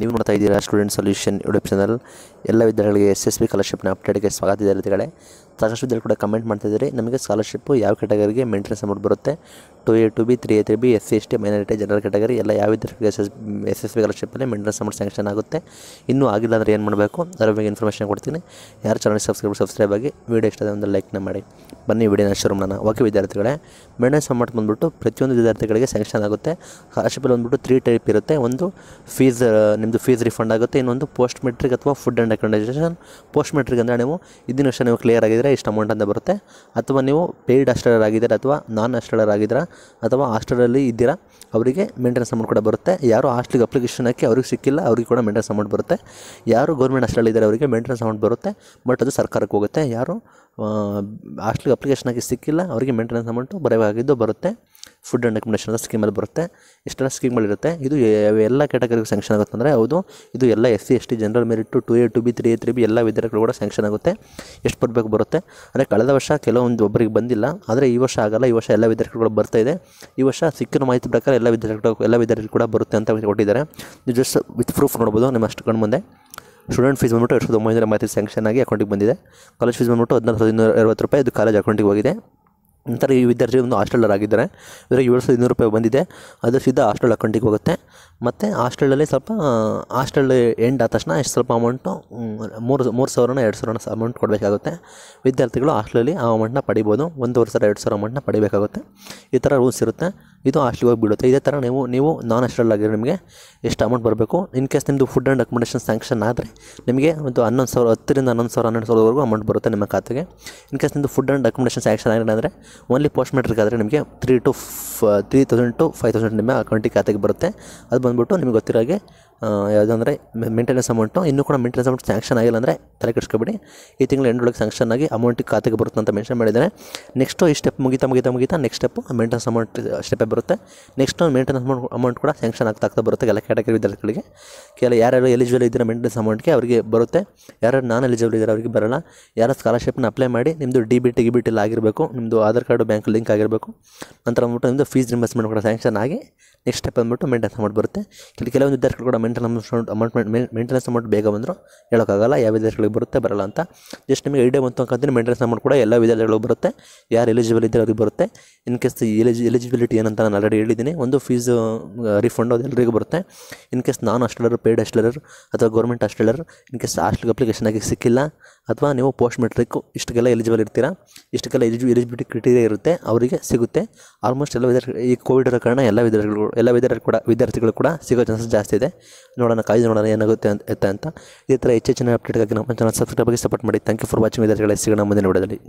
ನೀವು ನೋಡ್ತಾ ಇದ್ದೀರಾ ಸ್ಟೂಡೆಂಟ್ ಸೊಲ್ಯೂಷನ್ ಯೂಟ್ಯೂಬ್ ಚಾನಲ್ ಎಲ್ಲ ವಿದ್ಯಾರ್ಥಿಗಳಿಗೆ ಎಸ್ ಎಸ್ ಬಿ ಸ್ಕಾಲರ್ಶಿಪ್ನ ಅಪ್ಡೇಟ್ಗೆ ಸ್ವಾಗತ ಇದೆ ರೀತಿಗಳೇ ಸಾಕಷ್ಟು ವಿದ್ಯಾರ್ಥಿ ಕೂಡ ಕಮೆಂಟ್ ಮಾಡ್ತಿದ್ದಾರೆ ನಮಗೆ ಸ್ಕಾಲರ್ಶಿಪ್ ಯಾವ ಕ್ಯಾಟಗರಿಗೆ ಮೇಂಟೆನೆನ್ಸ್ ಅಮೌಂಟ್ ಬರುತ್ತೆ two A two B three A three B S C S T minority general category ಎಲ್ಲ ಯಾವ ವಿದ್ಯಾರ್ಥಿಗಳಿಗೆ S S S S B ಸ್ಕಾಲರ್ಶಿಪ್ಪಲ್ಲಿ ಮೇಂಟೆನೆನ್ಸ್ ಅಮೌಂಟ್ ಸ್ಯಾಂಕ್ಷನ್ ಆಗುತ್ತೆ ಇನ್ನೂ ಆಗಿಲ್ಲ ಅಂದರೆ ಏನು ಮಾಡಬೇಕು ಅದರ ಬಗ್ಗೆ ಇನ್ಫಾರ್ಮೇಷನ್ ಕೊಡ್ತೀನಿ ಯಾರು ಚಾನಲ್ ಸಬ್ಸ್ಕ್ರೈಬ್ ಸಬ್ಸ್ಕ್ರೈಬ್ ಆಗಿ ವೀಡಿಯೋ ಇಷ್ಟ ಒಂದು ಲೈಕ್ನ ಮಾಡಿ ಬನ್ನಿ ವಿಡಿಯೋನ ಶುರು ಮಾಡೋಣ ಓಕೆ ವಿದ್ಯಾರ್ಥಿಗಳೇ ಮೇಂಟೆನೆನ್ಸ್ ಅಮೌಂಟ್ ಬಂದುಬಿಟ್ಟು ಪ್ರತಿಯೊಂದು ವಿದ್ಯಾರ್ಥಿಗಳಿಗೆ ಸ್ಯಾಂಕ್ಷನ್ ಆಗುತ್ತೆ ಸ್ಕಾಲರ್ಶಿಪ್ಪಲ್ಲಿ ಬಂದುಬಿಟ್ಟು ತ್ರೀ ಟೈಪ್ ಇರುತ್ತೆ ಒಂದು ಫೀಸ್ ನಿಮ್ಮದು ಫೀಸ್ ರಿಫಂಡ್ ಆಗುತ್ತೆ ಇನ್ನೊಂದು ಪೋಸ್ಟ್ ಮೆಟ್ರಿಕ್ ಅಥವಾ food and accommodation post matric ಅಂದರೆ ನೀವು ಇದನ್ನು ವರ್ಷ ನೀವು ಕ್ಲಿಯರ್ ಆಗಿದ್ದರೆ ಇಷ್ಟು ಅಮೌಂಟ್ ಅಂತ ಬರುತ್ತೆ ಅಥವಾ ನೀವು ಪೇಯ್ಡ್ ಹಾಸ್ಟೆಲರ್ ಆಗಿದ್ದೀರಾ ಅಥವಾ ನಾನ್ ಹಾಸ್ಟೆಲರ್ ಆಗಿದ್ದೀರಾ ಅಥವಾ ಹಾಸ್ಟೆಲಲ್ಲಿ ಇದ್ದೀರಾ ಅವರಿಗೆ ಮೇಂಟೆನೆನ್ಸ್ ಅಮೌಂಟ್ ಕೂಡ ಬರುತ್ತೆ ಯಾರು ಹಾಸ್ಟೆಲ್ಗೆ ಅಪ್ಲಿಕೇಶನ್ ಹಾಕಿ ಅವ್ರಿಗೆ ಸಿಕ್ಕಿಲ್ಲ ಅವರಿಗೆ ಕೂಡ ಮೇಂಟೆನೆನ್ಸ್ ಅಮೌಂಟ್ ಬರುತ್ತೆ ಯಾರು ಗೌರ್ಮೆಂಟ್ ಹಾಸ್ಟೆಲ್ ಇದ್ದಾರೆ ಅವರಿಗೆ ಮೇಂಟೆನೆನ್ಸ್ ಅಮೌಂಟ್ ಬರುತ್ತೆ ಬಟ್ ಅದು ಸರ್ಕಾರಕ್ಕೆ ಹೋಗುತ್ತೆ ಯಾರು ಹಾಸ್ಟೆಲ್ಗೆ ಅಪ್ಲಿಕೇಶನ್ ಹಾಕಿ ಸಿಕ್ಕಿಲ್ಲ ಅವರಿಗೆ ಮೇಂಟೆನೆನ್ಸ್ ಅಮೌಂಟು ಬರೆಯಾಗಿದ್ದು ಬರುತ್ತೆ ಫುಡ್ ಆ್ಯಂಡ್ ಅಕೊಮಡೇಷನ್ ಅಂತ ಸ್ಕೀಮಲ್ಲಿ ಬರುತ್ತೆ ಇಷ್ಟೆಲ್ಲ ಸ್ಕೀಮ್ಗಳಿರುತ್ತೆ ಇದು ಎಲ್ಲ ಕ್ಯಾಟಗರಿಗೆ ಸ್ಯಾಂಕ್ಷನ್ ಆಗುತ್ತೆ ಅಂದರೆ ಹೌದು ಇದು ಎಲ್ಲ S C S T general merit two A two B three A three B ಎಲ್ಲ ವಿದ್ಯಾರ್ಥಿಗಳು ಕೂಡ ಸ್ಯಾಂಕ್ಷನ್ ಆಗುತ್ತೆ ಎಷ್ಟು ಬರಬೇಕು ಬರುತ್ತೆ ಅಂದರೆ ಕಳೆದ ವರ್ಷ ಕೆಲವೊಂದು ಒಬ್ಬರಿಗೆ ಬಂದಿಲ್ಲ ಆದರೆ ಈ ವರ್ಷ ಆಗಲ್ಲ ಈ ವರ್ಷ ಎಲ್ಲ ವಿದ್ಯಾರ್ಥಿಗಳು ಬರ್ತಾ ಇದೆ ಈ ವರ್ಷ ಸಿಕ್ಕಿನ ಮಾಹಿತಿ ಪ್ರಕಾರ ಎಲ್ಲ ವಿದ್ಯಾರ್ಥಿಗಳು ಎಲ್ಲ ವಿದ್ಯಾರ್ಥಿಗಳು ಕೂಡ ಬರುತ್ತೆ ಅಂತ ಕೊಟ್ಟಿದ್ದಾರೆ ನೀವು ಜಸ್ಟ್ ವಿತ್ ಪ್ರೂಫ್ ನೋಡ್ಬೋದು ನಿಮ್ಮ ಅಷ್ಟು ಕಣ್ಣು ಮುಂದೆ ಸ್ಟೂಡೆಂಟ್ ಫೀಸ್ ಬಂದ್ಬಿಟ್ಟು ಎರಡು ಸಾವಿರದ ಒಂಬೈನೂರ ಮಾಹಿತಿ ಸ್ಯಾಂಕ್ಷನ್ ಆಗಿ ಅಕೌಂಟಿಗೆ ಬಂದಿದೆ ಕಾಲೇಜ್ ಫೀಸ್ ಬಂದ್ಬಿಟ್ಟು ಹದಿನಾರು ಸಾವಿರದ ಇನ್ನೂರ ಅರವತ್ತು ರೂಪಾಯಿ ಇದು ಕಾಲೇಜ್ ಅಕೌಂಟಿಗೆ ಹೋಗಿದೆ ನಂತರ ಈ ವಿದ್ಯಾರ್ಥಿ ಒಂದು ಹಾಸ್ಟೆಲರ್ ಆಗಿದ್ದಾರೆ ಇವರಿಗೆ ಏಳು ಸಾವಿರದ ಇನ್ನೂರು ರೂಪಾಯಿ ಬಂದಿದೆ ಅದು ಸಿದ್ಧ ಹಾಸ್ಟೆಲ್ ಅಕೌಂಟಿಗೆ ಹೋಗುತ್ತೆ ಮತ್ತು ಹಾಸ್ಟೆಲಲ್ಲಿ ಸ್ವಲ್ಪ ಹಾಸ್ಟೆಲ್ ಎಂಡ್ ಆದ ತಕ್ಷಣ ಎಷ್ಟು ಸ್ವಲ್ಪ ಅಮೌಂಟು ಮೂರು ಮೂರು ಸಾವಿರನ ಎರಡು ಸಾವಿರನ ಅಮೌಂಟ್ ಕೊಡಬೇಕಾಗುತ್ತೆ ವಿದ್ಯಾರ್ಥಿಗಳು ಹಾಸ್ಟೆಲಲ್ಲಿ ಆ ಅಮೌಂಟನ್ನ ಪಡಿಬೋದು ಒಂದೂವರೆ ಸಾವಿರ ಎರಡು ಸಾವಿರ ಅಮೌಂಟನ್ನ ಪಡಿಬೇಕಾಗುತ್ತೆ ಈ ಥರ ರೂಲ್ಸ್ ಇರುತ್ತೆ ಇದು ಆಶ್ಲವಾಗಿ ಬಿಡುತ್ತೆ ಇದೇ ಥರ ನೀವು ನೀವು ನಾನ್ ಆಶ್ರಲ್ ಆಗಿರೋ ನಿಮಗೆ ಎಷ್ಟು ಅಮೌಂಟ್ ಬರಬೇಕು ಇನ್ ಕೇಸ್ ನಿಮ್ಮದು ಫುಡ್ ಆ್ಯಂಡ್ ಅಕೊಮಡೇಷನ್ ಸ್ಯಾಂಕ್ಷನ್ ಆದರೆ ನಿಮಗೆ ಒಂದು ಹನ್ನೊಂದು ಸಾವಿರ ಹತ್ತರಿಂದ ಹನ್ನೊಂದು ಸಾವಿರ ಹನ್ನೆರಡು ಸಾವಿರವರೆಗೂ ಅಮೌಂಟ್ ಬರುತ್ತೆ ನಿಮ್ಮ ಖಾತೆಗೆ ಇನ್ ಕೇಸ್ ನಿಮ್ಮದು ಫುಡ್ ಆ್ಯಂಡ್ ಅಕೊಮಡೇಷನ್ ಸ್ಯಾಂಕ್ಷನ್ ಆಗಿದೆ ಅಂದರೆ ಓನ್ಲಿ ಪೋಸ್ಟ್ ಆದರೆ ನಿಮಗೆ ತ್ರೀ ಟು ಫ three thousand to five thousand ನಿಮ್ಮ ಅಕೌಂಟಿಗೆ ಖಾತೆಗೆ ಬರುತ್ತೆ ಅದು ಬಂದುಬಿಟ್ಟು ನಿಮಗೆ ಗೊತ್ತಿರೋ ಹಾಗೆ ಯಾವುದಂದ್ರೆ ಮೇಂಟೆನೆನ್ಸ್ ಅಮೌಂಟು ಇನ್ನೂ ಕೂಡ ಮೇಂಟೆನೆನ್ಸ್ ಅಮೌಂಟ್ ಸ್ಯಾಂಕ್ಷನ್ ಆಗಿಲ್ಲ ಅಂದರೆ ತಲೆ ಕೆಡಿಸ್ಕೊಬೇಡಿ ಈ ತಿಂಗಳು ಎಂಡೊಳಗೆ ಸ್ಯಾಂಕ್ಷನ್ ಆಗಿ ಅಮೌಂಟಿಗೆ ಖಾತೆಗೆ ಬರುತ್ತೆ ಅಂತ ಮೆನ್ಷನ್ ಮಾಡಿದ್ದಾರೆ ನೆಕ್ಸ್ಟು ಈ ಸ್ಟೆಪ್ ಮುಗಿತಾ ಮುಗಿತಾ ಮುಗಿತಾ ನೆಕ್ಸ್ಟ್ ಸ್ಟೆಪ್ ಮೇಂಟೆನೆನ್ಸ್ ಅಮೌಂಟ್ ಸ್ಟೆಪ್ಪೇ ಬರುತ್ತೆ ನೆಕ್ಸ್ಟು ಮೇಂಟೆನೆನ್ಸ್ ಅಮೌಂಟ್ ಅಮೌಂಟ್ ಕೂಡ ಸ್ಯಾಂಕ್ಷನ್ ಆಗ್ತಾ ಆಗ್ತಾ ಬರುತ್ತೆ ಎಲ್ಲ ಕ್ಯಾಟಗರಿ ವಿದ್ಯಾರ್ಥಿಗಳಿಗೆ ಕೆಲ ಯಾರ್ಯಾರು ಎಲಿಜಿಬಲ್ ಇದ್ದರೆ ಮೇಂಟೆನೆನ್ಸ್ ಅಮೌಂಟ್ಗೆ ಅವರಿಗೆ ಬರುತ್ತೆ ಯಾರು ನಾನ್ ಎಲಿಜಿಬಲ್ ಇದ್ದಾರೆ ಅವರಿಗೆ ಬರಲ್ಲ ಯಾರು ಸ್ಕಾಲರ್ಶಿಪ್ನ ಅಪ್ಲೈ ಮಾಡಿ ನಿಮ್ಮದು D B T B T ಆಗಿರಬೇಕು ನಿಮ್ಮದು ಆಧಾರ್ ಕಾರ್ಡು ಬ್ಯಾಂಕ್ ಲಿಂಕ್ ಆಗಿರಬೇಕು ನಂತರ ಅಂದ್ಬಿಟ್ಟು ನಿಮ್ಮದು ಫೀಸ್ ರಿಂಬರ್ಸ್ಮೆಂಟ್ ಕೂಡ ಸ್ಯಾಂಕ್ಷನ್ ಆಗಿ ನೆಕ್ಸ್ಟ್ ಸ್ಟೆಪ್ ಅಂದ್ಬಿಟ್ಟು ಮೇಂಟೆನ್ಸ್ ಅಮೌಂಟ್ ಬರುತ್ತೆ ಇಲ್ಲಿ ಕೆಲವೊಂದು ವಿದ್ಯಾರ್ಥಿಗಳು ಕೂಡ maintain amount amount maintenance amount ಬೇಗ ಬಂದರೂ ಹೇಳೋಕ್ಕಾಗಲ್ಲ ಯಾವ ವಿದ್ಯಾರ್ಥಿಗಳಿಗೆ ಬರುತ್ತೆ ಬರಲ್ಲ ಅಂತ ಜಸ್ಟ್ ನಿಮಗೆ ಐಡಿಯಾ ಬಂತು ಅಂತಂದರೆ ಮೇಂಟೆನ್ಸ್ ಅಮೌಂಟ್ ಕೂಡ ಎಲ್ಲ ವಿದ್ಯಾರ್ಥಿಗಳಿಗೆ ಬರುತ್ತೆ ಯಾರು ಎಲಿಜಿಬಲ್ ಇದ್ದರೆ ಅವ್ರಿಗೆ ಬರುತ್ತೆ ಇನ್ ಕೇಸ್ ಎಲಿಜಿಬಿಲಿಟಿ ಏನಂತ ನಾನು ಆಲ್ರೆಡಿ ಹೇಳಿದ್ದೀನಿ ಒಂದು ಫೀಸ್ ರಿಫಂಡ್ ಅದು ಎಲ್ಲರಿಗೂ ಬರುತ್ತೆ ಇನ್ ಕೇಸ್ ನಾನು ಹಾಸ್ಟೆಲರ್ ಪೇಯ್ಡ್ ಅಷ್ಟೆಲ್ಲರು ಅಥವಾ ಗೌರ್ಮೆಂಟ್ ಹಾಸ್ಟೆಲರ್ ಇನ್ ಕೇಸ್ ಹಾಸ್ಟೆಲ್ಗೆ ಅಪ್ಲಿಕೇಶನ್ ಆಗಿ ಸಿಕ್ಕಿಲ್ಲ ಅಥವಾ ನೀವು ಪೋಸ್ಟ್ ಮೆಟ್ರಿಕ್ ಇಷ್ಟಕ್ಕೆಲ್ಲ ಎಲಿಜಿಬಲ್ ಇರ್ತೀರಾ ಇಷ್ಟಕ್ಕೆಲ್ಲ ಎಲಿಜಿ ಎಲಿಜಿಬಿಲಿಟಿ ಕ್ರಿಟೀರಿಯಾ ಇರುತ್ತೆ ಅವರಿಗೆ ಸಿಗುತ್ತೆ ಆಲ್ಮೋಸ್ಟ್ ಎಲ್ಲ ವಿದ್ಯಾರ್ಥಿ ಈ ಕೋವಿಡ್ ಇರೋ ಕಾರಣ ಎಲ್ಲ ವಿದ್ಯಾರ್ಥಿಗಳು ಎಲ್ಲ ವಿದ್ಯಾರ್ಥಿಗಳು ಕೂಡ ವಿದ್ಯಾರ್ಥಿಗಳು ಕೂಡ ಸಿಗೋ ಚಾನ್ಸಸ್ ಜಾಸ್ತಿ ಇದೆ ನೋಡೋಣ ಕಾಯ್ದು ನೋಡೋಣ ಏನಾಗುತ್ತೆ ಅಂತ ಅಂತ ಈ ಥರ ಹೆಚ್ಚೆಚ್ಚಿನ ಅಪ್ಡೇಟ್ಗಾಗಿ ನಮ್ಮ ಚಾನಲ್ ಸಬ್ಸ್ಕ್ರೈಬ್ ಆಗಿ ಸಪೋರ್ಟ್ ಮಾಡಿ ಥ್ಯಾಂಕ್ ಯು ಫಾರ್ ವಾಚಿಂಗ್ ವಿದ್ಯಾರ್ಥಿಗಳ ಸಿಗೋಣ ಮುಂದಿನ ವಿಡಿಯೋದಲ್ಲಿ